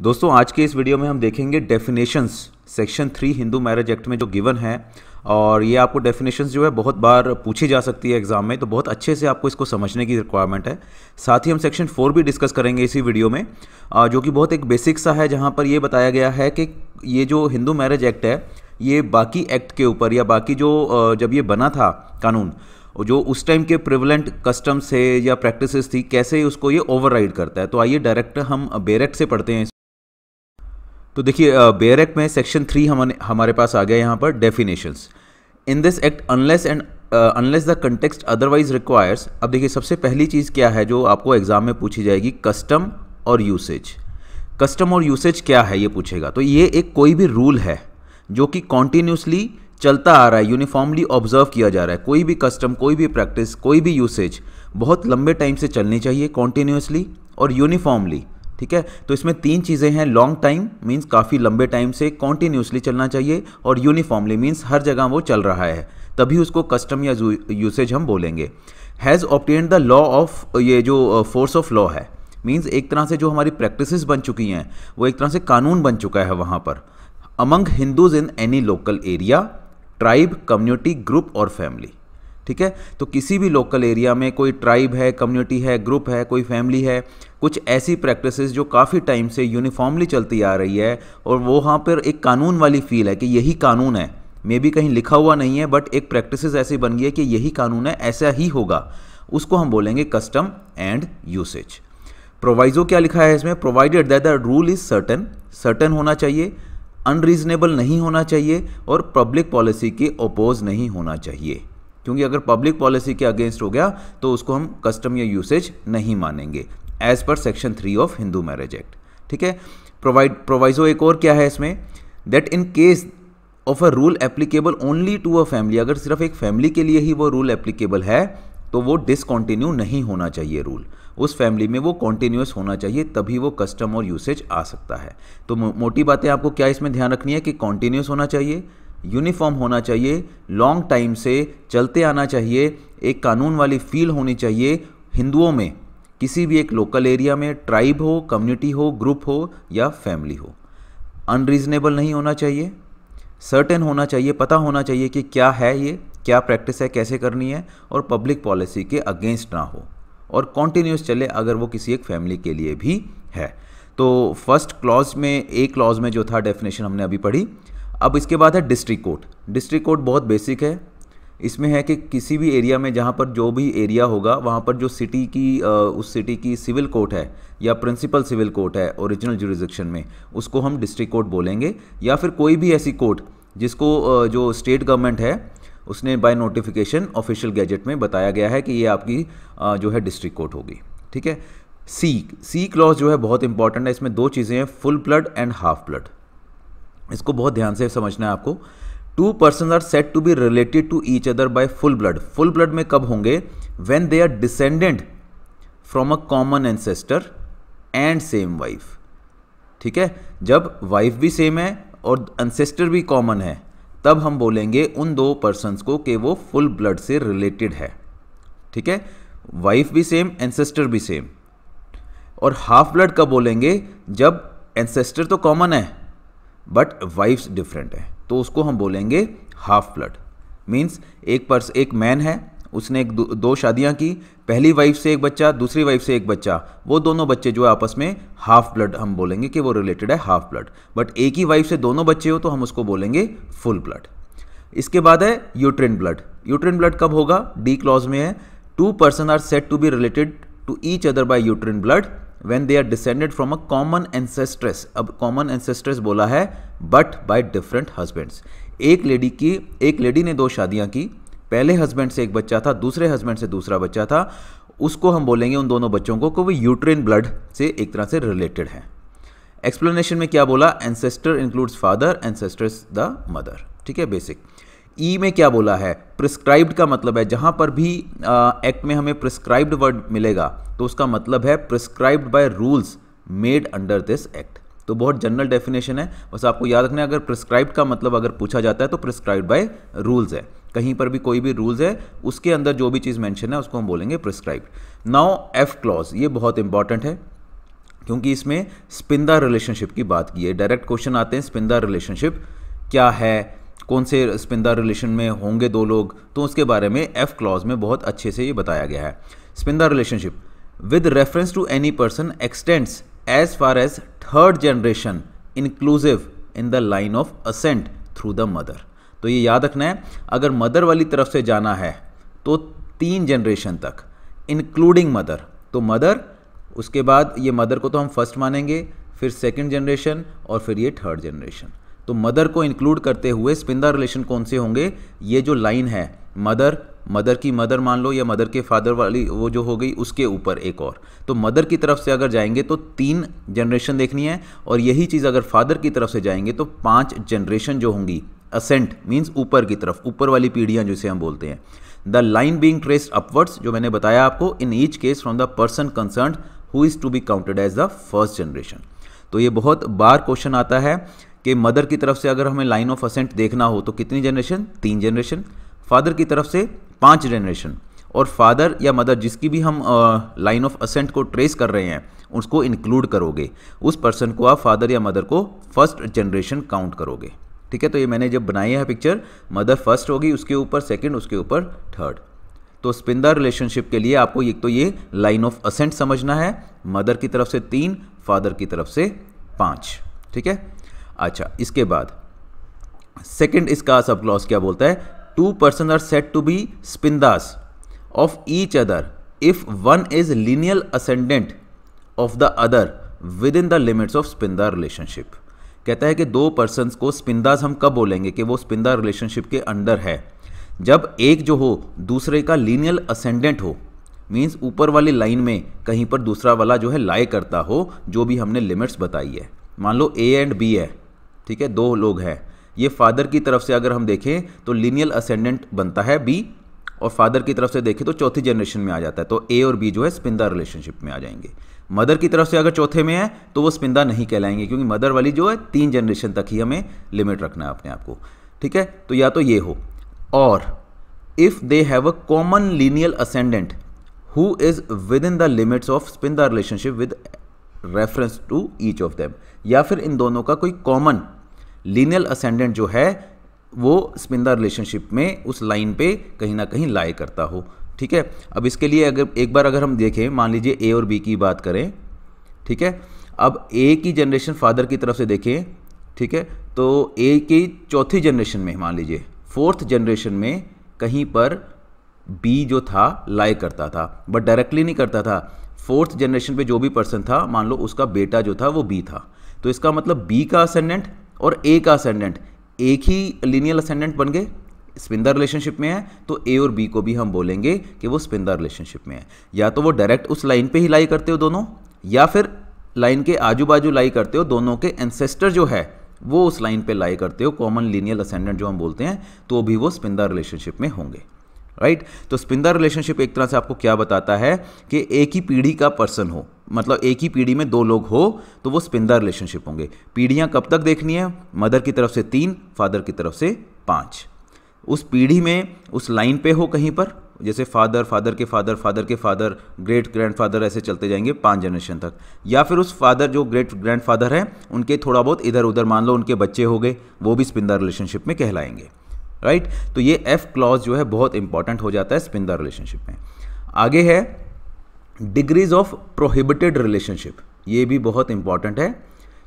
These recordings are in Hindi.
दोस्तों आज के इस वीडियो में हम देखेंगे definitions section three Hindu marriage act में जो गिवन है और ये आपको डेफिनेशंस जो है बहुत बार पूछी जा सकती है एग्जाम में तो बहुत अच्छे से आपको इसको समझने की रिक्वायरमेंट है साथ ही हम सेक्शन फोर भी डिस्कस करेंगे इसी वीडियो में जो कि बहुत एक बेसिक सा है जहाँ पर ये बताया गया है कि ये जो हिंदू मैरिज एक्ट है ये बाकी एक्ट के ऊपर या बाकी जो जब ये बना था कानून जो उस टाइम के प्रिवलेंट कस्टम्स थे या प्रैक्टिसेस थी कैसे उसको ये ओवरराइड करता है तो आइए डायरेक्ट हम बेरेक्ट e से पढ़ते हैं तो देखिए बेयर एक्ट में सेक्शन थ्री हमारे हमारे पास आ गया यहाँ पर definitions in this act unless and unless the context otherwise requires अब देखिए सबसे पहली चीज़ क्या है जो आपको एग्ज़ाम में पूछी जाएगी कस्टम और यूसेज कस्टम और यूसेज क्या है ये पूछेगा तो ये एक कोई भी रूल है जो कि कॉन्टीन्यूसली चलता आ रहा है यूनिफॉर्मली ऑब्जर्व किया जा रहा है कोई भी कस्टम कोई भी प्रैक्टिस कोई भी यूसेज बहुत लंबे टाइम से चलनी चाहिए कॉन्टीन्यूसली और यूनिफॉर्मली ठीक है तो इसमें तीन चीज़ें हैं लॉन्ग टाइम मीन्स काफ़ी लंबे टाइम से कॉन्टीन्यूसली चलना चाहिए और यूनिफॉर्मली मीन्स हर जगह वो चल रहा है तभी उसको कस्टम या यूसेज हम बोलेंगे has obtained the law of ये जो फोर्स ऑफ लॉ है मीन्स एक तरह से जो हमारी प्रैक्टिसेस बन चुकी हैं वो एक तरह से कानून बन चुका है वहाँ पर among Hindus in any local area tribe community group और फैमिली ठीक है तो किसी भी लोकल एरिया में कोई ट्राइब है कम्युनिटी है ग्रुप है कोई फैमिली है कुछ ऐसी प्रैक्टिसेस जो काफ़ी टाइम से यूनिफॉर्मली चलती आ रही है और वो वहाँ पर एक कानून वाली फील है कि यही कानून है मे भी कहीं लिखा हुआ नहीं है बट एक प्रैक्टिसेस ऐसी बन गई है कि यही कानून है ऐसा ही होगा उसको हम बोलेंगे कस्टम एंड यूसेज प्रोवाइजो क्या लिखा है इसमें provided that the rule is certain certain होना चाहिए अनरीजनेबल नहीं होना चाहिए और पब्लिक पॉलिसी के अपोज नहीं होना चाहिए क्योंकि अगर पब्लिक पॉलिसी के अगेंस्ट हो गया तो उसको हम कस्टम या यूसेज नहीं मानेंगे as per section three of Hindu marriage act ठीक है प्रोवाइड प्रोवाइजो एक और क्या है इसमें that in case of a rule applicable only to a family अगर सिर्फ एक फैमिली के लिए ही वो रूल एप्लीकेबल है तो वो डिसकॉन्टिन्यू नहीं होना चाहिए रूल उस फैमिली में वो कॉन्टिन्यूस होना चाहिए तभी वो कस्टम और यूसेज आ सकता है तो मोटी बातें आपको क्या इसमें ध्यान रखनी है कि कॉन्टिन्यूस होना चाहिए यूनिफॉर्म होना चाहिए लॉन्ग टाइम से चलते आना चाहिए एक कानून वाली फील होनी चाहिए हिंदुओं में किसी भी एक लोकल एरिया में ट्राइब हो कम्युनिटी हो ग्रुप हो या फैमिली हो अनरीजनेबल नहीं होना चाहिए सर्टेन होना चाहिए पता होना चाहिए कि क्या है ये क्या प्रैक्टिस है कैसे करनी है और पब्लिक पॉलिसी के अगेंस्ट ना हो और कॉन्टीन्यूस चले अगर वो किसी एक फैमिली के लिए भी है तो फर्स्ट क्लॉज में ए क्लॉज में जो था डेफिनेशन हमने अभी पढ़ी अब इसके बाद है डिस्ट्रिक्ट कोर्ट डिस्ट्रिक्ट कोर्ट बहुत बेसिक है इसमें है कि किसी भी एरिया में जहाँ पर जो भी एरिया होगा वहाँ पर जो सिटी की उस सिटी की सिविल कोर्ट है या प्रिंसिपल सिविल कोर्ट है ओरिजिनल जुरिजिक्शन में उसको हम डिस्ट्रिक्ट कोर्ट बोलेंगे या फिर कोई भी ऐसी कोर्ट जिसको जो स्टेट गवर्नमेंट है उसने बाय नोटिफिकेशन ऑफिशियल गैजेट में बताया गया है कि ये आपकी जो है डिस्ट्रिक्ट कोर्ट होगी ठीक है सी सी क्लॉज जो है बहुत इंपॉर्टेंट है इसमें दो चीज़ें हैं full blood and half blood इसको बहुत ध्यान से समझना है आपको two person are set to be related to each other by full blood full blood में कब होंगे when they are descendant from a common ancestor and same wife ठीक है जब वाइफ भी सेम है और एंसेस्टर भी कॉमन है तब हम बोलेंगे उन दो पर्सनस को कि वो फुल ब्लड से रिलेटेड है ठीक है वाइफ भी सेम एंसेस्टर भी सेम और हाफ ब्लड का बोलेंगे जब एंसेस्टर तो कॉमन है बट वाइफ्स डिफरेंट है तो उसको हम बोलेंगे हाफ ब्लड मीन्स एक पर्स एक मैन है उसने एक दो शादियां की पहली वाइफ से एक बच्चा दूसरी वाइफ से एक बच्चा वो दोनों बच्चे जो है आपस में हाफ ब्लड हम बोलेंगे कि वो रिलेटेड है हाफ ब्लड बट एक ही वाइफ से दोनों बच्चे हो तो हम उसको बोलेंगे फुल ब्लड इसके बाद है यूट्रिन ब्लड यूट्रिन ब्लड कब होगा डी क्लॉज में है two person are set to be related to each other by uterine blood when they are descended from a common ancestress अब कॉमन एंसेस्ट्रेस बोला है बट बाई डिफरेंट हस्बैंड्स एक लेडी की एक लेडी ने दो शादियाँ की पहले हस्बैंड से एक बच्चा था दूसरे हस्बैंड से दूसरा बच्चा था उसको हम बोलेंगे उन दोनों बच्चों को कि वो यूट्रेन ब्लड से एक तरह से रिलेटेड हैं एक्सप्लेनेशन में क्या बोला ancestor includes father ancestors the mother ठीक है बेसिक ई e में क्या बोला है प्रिस्क्राइब्ड का मतलब है जहाँ पर भी एक्ट में हमें प्रिस्क्राइब्ड वर्ड मिलेगा तो उसका मतलब है prescribed by rules made under this act तो बहुत जनरल डेफिनेशन है बस आपको याद रखना है अगर प्रिस्क्राइब्ड का मतलब अगर पूछा जाता है तो प्रिस्क्राइब्ड बाय रूल्स है कहीं पर भी कोई भी रूल्स है उसके अंदर जो भी चीज़ मैंशन है उसको हम बोलेंगे प्रिस्क्राइब्ड नाउ एफ क्लॉज ये बहुत इंपॉर्टेंट है क्योंकि इसमें स्पिंदा रिलेशनशिप की बात की है डायरेक्ट क्वेश्चन आते हैं स्पिंदा रिलेशनशिप क्या है कौन से स्पिंदा रिलेशन में होंगे दो लोग तो उसके बारे में एफ क्लॉज में बहुत अच्छे से ये बताया गया है sapinda relationship with reference to any person extends as far as third generation inclusive in the line of ascent through the mother तो ये याद रखना है अगर मदर वाली तरफ से जाना है तो तीन जनरेशन तक इंक्लूडिंग मदर तो मदर उसके बाद ये मदर को तो हम फर्स्ट मानेंगे फिर सेकेंड जनरेशन और फिर ये थर्ड जनरेशन तो मदर को इंक्लूड करते हुए स्पिंदा रिलेशन कौन से होंगे ये जो लाइन है मदर मदर की मदर मान लो या मदर के फादर वाली वो जो हो गई उसके ऊपर एक और तो मदर की तरफ से अगर जाएंगे तो तीन जनरेशन देखनी है और यही चीज़ अगर फादर की तरफ से जाएंगे तो पांच जनरेशन जो होंगी असेंट मीन्स ऊपर की तरफ ऊपर वाली पीढ़ियां जिसे हम बोलते हैं the line being traced upwards जो मैंने बताया आपको in each case from the person concerned who is to be counted as the first generation तो ये बहुत बार क्वेश्चन आता है कि मदर की तरफ से अगर हमें लाइन ऑफ असेंट देखना हो तो कितनी जनरेशन तीन जनरेशन फादर की तरफ से पांच जनरेशन और फादर या मदर जिसकी भी हम लाइन ऑफ असेंट को ट्रेस कर रहे हैं उसको इंक्लूड करोगे उस पर्सन को आप फादर या मदर को फर्स्ट जनरेशन काउंट करोगे ठीक है तो ये मैंने जब बनाई है पिक्चर मदर फर्स्ट होगी उसके ऊपर सेकंड उसके ऊपर थर्ड तो स्पिंदा रिलेशनशिप के लिए आपको एक तो ये लाइन ऑफ असेंट समझना है मदर की तरफ से तीन फादर की तरफ से पांच ठीक है अच्छा इसके बाद सेकंड इसका सब क्लॉज क्या बोलता है two person are set to be sapindas of each other if one is lineal ascendant of the other within the limits of sapinda relationship कहता है कि दो पर्सन को स्पिंदास हम कब बोलेंगे कि वो स्पिंदा रिलेशनशिप के अंडर है जब एक जो हो दूसरे का लीनियल असेंडेंट हो मीन्स ऊपर वाली लाइन में कहीं पर दूसरा वाला जो है लाए करता हो जो भी हमने लिमिट्स बताई है मान लो ए एंड बी है ठीक है दो लोग हैं ये फादर की तरफ से अगर हम देखें तो लीनियल असेंडेंट बनता है बी और फादर की तरफ से देखें तो चौथी जनरेशन में आ जाता है तो ए और बी जो है स्पिंदा रिलेशनशिप में आ जाएंगे मदर की तरफ से अगर चौथे में है तो वो स्पिंदा नहीं कहलाएंगे क्योंकि मदर वाली जो है तीन जनरेशन तक ही हमें लिमिट रखना है अपने आप को ठीक है तो या तो ये हो और if they have a common lineal ascendant who is within the limits of sapinda relationship with reference to each of them या फिर इन दोनों का कोई कॉमन लीनियल असेंडेंट जो है वो स्पिंदा रिलेशनशिप में उस लाइन पे कहीं ना कहीं लाए करता हो ठीक है अब इसके लिए अगर एक बार अगर हम देखें मान लीजिए ए और बी की बात करें ठीक है अब ए की जनरेशन फादर की तरफ से देखें ठीक है तो ए की चौथी जनरेशन में मान लीजिए फोर्थ जनरेशन में कहीं पर बी जो था लाए करता था बट डायरेक्टली नहीं करता था फोर्थ जनरेशन पे जो भी पर्सन था मान लो उसका बेटा जो था वो बी था तो इसका मतलब बी का असेंडेंट और ए का असेंडेंट एक ही लीनियल असेंडेंट बन गए स्पिंदर रिलेशनशिप में है तो ए और बी को भी हम बोलेंगे कि वो स्पिंदर रिलेशनशिप में है या तो वो डायरेक्ट उस लाइन पे ही लाई करते हो दोनों या फिर लाइन के आजू बाजू लाई करते हो दोनों के एंसेस्टर जो है वो उस लाइन पे लाई करते हो कॉमन लीनियल असेंडेंट जो हम बोलते हैं तो भी वो स्पिंदर रिलेशनशिप में होंगे राइट right? तो स्पिंदर रिलेशनशिप एक तरह से आपको क्या बताता है कि एक ही पीढ़ी का पर्सन हो मतलब एक ही पीढ़ी में दो लोग हो तो वो स्पिंदर रिलेशनशिप होंगे पीढ़ियाँ कब तक देखनी है मदर की तरफ से तीन फादर की तरफ से पाँच उस पीढ़ी में उस लाइन पे हो कहीं पर जैसे फादर फादर के फादर फादर के फादर ग्रेट ग्रैंडफादर ऐसे चलते जाएंगे पांच जनरेशन तक या फिर उस फादर जो ग्रेट ग्रैंडफादर हैं उनके थोड़ा बहुत इधर उधर मान लो उनके बच्चे हो गए वो भी स्पिंदर रिलेशनशिप में कहलाएंगे राइट तो ये एफ क्लॉज जो है बहुत इंपॉर्टेंट हो जाता है स्पिंदर रिलेशनशिप में आगे है डिग्रीज ऑफ प्रोहिबिटेड रिलेशनशिप ये भी बहुत इंपॉर्टेंट है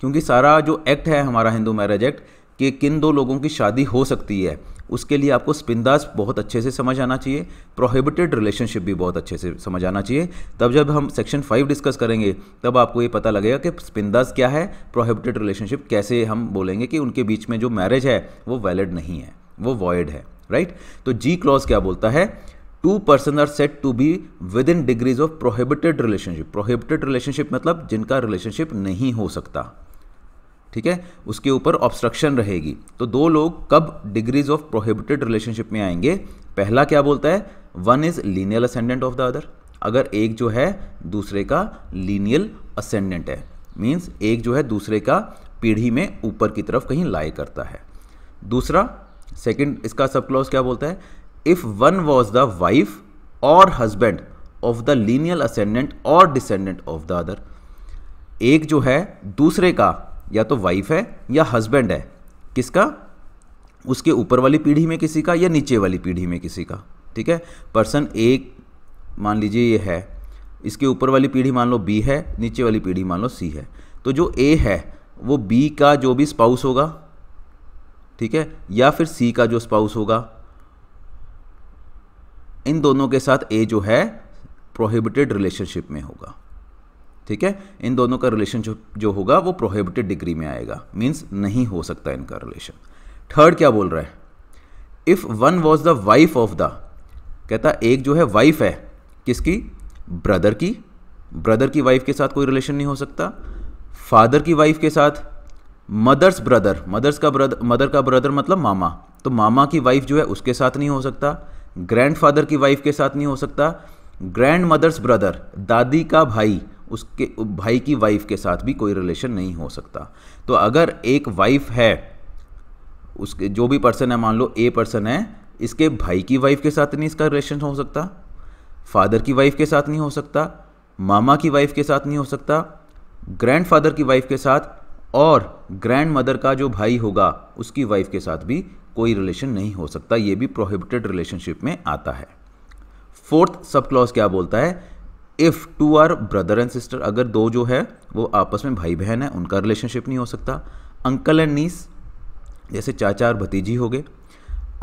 क्योंकि सारा जो एक्ट है हमारा हिंदू मैरिज एक्ट कि किन दो लोगों की शादी हो सकती है उसके लिए आपको स्पिंदास बहुत अच्छे से समझ आना चाहिए प्रोहिबिटेड रिलेशनशिप भी बहुत अच्छे से समझ आना चाहिए तब जब हम सेक्शन फाइव डिस्कस करेंगे तब आपको ये पता लगेगा कि स्पिंदास क्या है प्रोहिबिटेड रिलेशनशिप कैसे हम बोलेंगे कि उनके बीच में जो मैरिज है वो वैलिड नहीं है वो वॉयड है राइट तो जी क्लॉज क्या बोलता है two person are set to be within degrees of prohibited relationship prohibited relationship मतलब जिनका रिलेशनशिप नहीं हो सकता ठीक है उसके ऊपर ऑब्स्ट्रक्शन रहेगी तो दो लोग कब डिग्रीज ऑफ प्रोहिबिटेड रिलेशनशिप में आएंगे पहला क्या बोलता है one is lineal ascendant of the other अगर एक जो है दूसरे का लीनियल असेंडेंट है मीन्स एक जो है दूसरे का पीढ़ी में ऊपर की तरफ कहीं लाए करता है दूसरा सेकेंड इसका सब क्लॉज क्या बोलता है if one was the wife और husband of the lineal ascendant और डिसेंडेंट ऑफ द अदर एक जो है दूसरे का या तो वाइफ है या हजबेंड है किसका उसके ऊपर वाली पीढ़ी में किसी का या नीचे वाली पीढ़ी में किसी का ठीक है पर्सन एक मान लीजिए ये है इसके ऊपर वाली पीढ़ी मान लो बी है नीचे वाली पीढ़ी मान लो सी है तो जो ए है वो बी का जो भी स्पाउस होगा ठीक है या फिर सी का जो स्पाउस होगा इन दोनों के साथ ए जो है प्रोहिबिटेड रिलेशनशिप में होगा ठीक है इन दोनों का रिलेशनशिप जो होगा वो प्रोहिबिटेड डिग्री में आएगा मीन्स नहीं हो सकता इनका रिलेशन थर्ड क्या बोल रहा है if one was the wife of the कहता एक जो है वाइफ है किसकी ब्रदर की ब्रदर की वाइफ के साथ कोई रिलेशन नहीं हो सकता फादर की वाइफ के साथ मदर्स ब्रदर मदर्स का ब्रदर मदर का ब्रदर मतलब मामा तो मामा की वाइफ जो है उसके साथ नहीं हो सकता ग्रैंडफादर की वाइफ के साथ नहीं हो सकता ग्रैंड मदर्स ब्रदर दादी का भाई उसके भाई की वाइफ के साथ भी कोई रिलेशन नहीं हो सकता तो अगर एक वाइफ है उसके जो भी पर्सन है मान लो ए पर्सन है इसके भाई की वाइफ के साथ नहीं इसका रिलेशन हो सकता फादर की वाइफ के साथ नहीं हो सकता मामा की वाइफ के साथ नहीं हो सकता ग्रैंडफादर की वाइफ के साथ और ग्रैंड मदर का जो भाई होगा उसकी वाइफ के साथ भी कोई रिलेशन नहीं हो सकता ये भी प्रोहिबिटेड रिलेशनशिप में आता है फोर्थ सब क्लॉज क्या बोलता है if two are brother and sister अगर दो जो है वो आपस में भाई बहन है उनका रिलेशनशिप नहीं हो सकता अंकल एंड नीस जैसे चाचा और भतीजी हो गए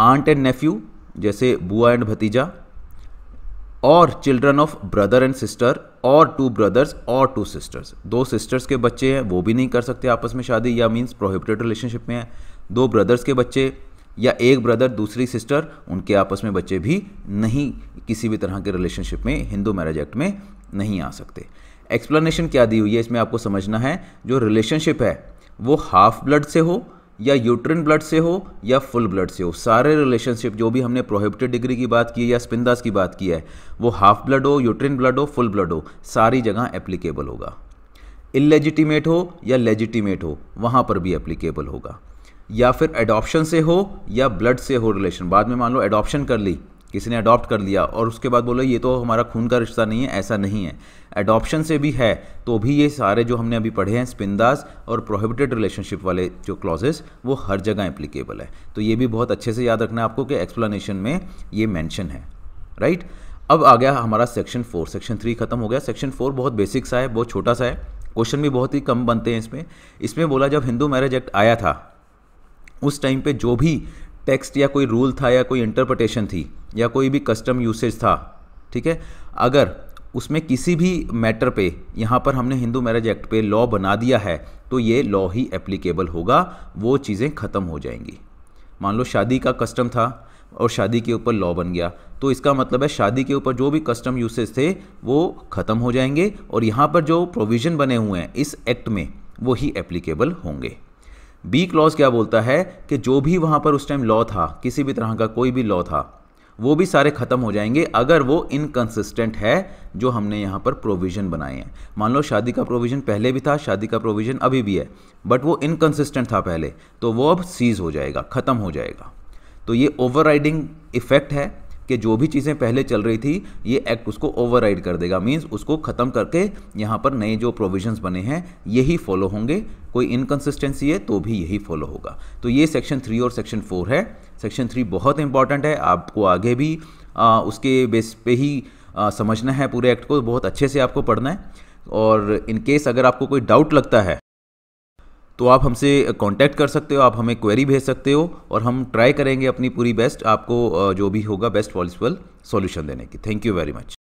आंट एंड नेफ्यू जैसे बुआ एंड भतीजा और children of brother and sister और टू ब्रदर्स और टू सिस्टर्स दो सिस्टर्स के बच्चे हैं वो भी नहीं कर सकते आपस में शादी या मीन्स प्रोहिबिटेड रिलेशनशिप में है दो ब्रदर्स के बच्चे या एक ब्रदर दूसरी सिस्टर उनके आपस में बच्चे भी नहीं किसी भी तरह के रिलेशनशिप में हिंदू मैरिज एक्ट में नहीं आ सकते एक्सप्लेनेशन क्या दी हुई है इसमें आपको समझना है जो रिलेशनशिप है वो हाफ ब्लड से हो या यूट्रिन ब्लड से हो या फुल ब्लड से हो सारे रिलेशनशिप जो भी हमने प्रोहिबिटेड डिग्री की बात की है या स्पिंदास की बात की है वो हाफ ब्लड हो यूट्रिन ब्लड हो फुल ब्लड हो सारी जगह एप्लीकेबल होगा इलेजिटिमेट हो या लेजिटिमेट हो वहाँ पर भी एप्लीकेबल होगा या फिर एडॉप्शन से हो या ब्लड से हो रिलेशन बाद में मान लो एडॉप्शन कर ली किसी ने अडॉप्ट कर लिया और उसके बाद बोलो ये तो हमारा खून का रिश्ता नहीं है ऐसा नहीं है एडॉप्शन से भी है तो भी ये सारे जो हमने अभी पढ़े हैं स्पिंदास और प्रोहिबिटेड रिलेशनशिप वाले जो क्लॉजेस वो हर जगह एप्लीकेबल है तो ये भी बहुत अच्छे से याद रखना है आपको कि एक्सप्लेनेशन में ये मैंशन है राइट अब आ गया हमारा सेक्शन फोर सेक्शन थ्री खत्म हो गया सेक्शन फोर बहुत बेसिक सा है बहुत छोटा सा है क्वेश्चन भी बहुत ही कम बनते हैं इसमें इसमें बोला जब हिंदू मैरिज एक्ट आया था उस टाइम पे जो भी टेक्स्ट या कोई रूल था या कोई इंटरप्रटेशन थी या कोई भी कस्टम यूसेज था ठीक है अगर उसमें किसी भी मैटर पे यहाँ पर हमने हिंदू मैरिज एक्ट पे लॉ बना दिया है तो ये लॉ ही एप्लीकेबल होगा वो चीज़ें ख़त्म हो जाएंगी मान लो शादी का कस्टम था और शादी के ऊपर लॉ बन गया तो इसका मतलब है शादी के ऊपर जो भी कस्टम यूसेज थे वो ख़त्म हो जाएंगे और यहाँ पर जो प्रोविज़न बने हुए हैं इस एक्ट में वो ही एप्लीकेबल होंगे बी क्लॉज क्या बोलता है कि जो भी वहाँ पर उस टाइम लॉ था किसी भी तरह का कोई भी लॉ था वो भी सारे ख़त्म हो जाएंगे अगर वो इनकन्सिस्टेंट है जो हमने यहाँ पर प्रोविज़न बनाए हैं मान लो शादी का प्रोविज़न पहले भी था शादी का प्रोविज़न अभी भी है बट वो इनकन्सिस्टेंट था पहले तो वो अब सीज़ हो जाएगा ख़त्म हो जाएगा तो ये ओवरराइडिंग इफ़ेक्ट है कि जो भी चीज़ें पहले चल रही थी ये एक्ट उसको ओवरराइड कर देगा मीन्स उसको ख़त्म करके यहाँ पर नए जो प्रोविजंस बने हैं यही फॉलो होंगे कोई इनकन्सिस्टेंसी है तो भी यही फॉलो होगा तो ये सेक्शन थ्री और सेक्शन फोर है सेक्शन थ्री बहुत इंपॉर्टेंट है आपको आगे भी आ, उसके बेस पे ही आ, समझना है पूरे एक्ट को बहुत अच्छे से आपको पढ़ना है और इन केस अगर आपको कोई डाउट लगता है तो आप हमसे कांटेक्ट कर सकते हो आप हमें क्वेरी भेज सकते हो और हम ट्राई करेंगे अपनी पूरी बेस्ट आपको जो भी होगा बेस्ट पॉसिबल सॉल्यूशन देने की थैंक यू वेरी मच